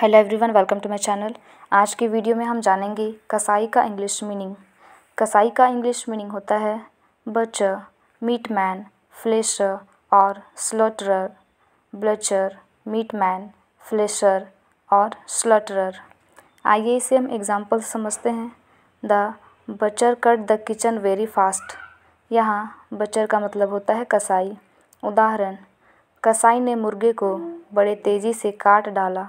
hello everyone welcome to my channel आज की video में हम जानेंगे कसाई का इंग्लिश मीनिंग कसाई का इंग्लिश मीनिंग होता है बचर मीट मैन फ्लेशर और स्लटरर ब्लचर मीट मैन फ्लेशर और स्लटरर आइए इसे हम एग्जांपल समझते हैं the butcher cut the kitchen very fast यहाँ बचर का मतलब होता है कसाई उदाहरण कसाई ने मुर्गे को बड़े तेज़ी से काट डाला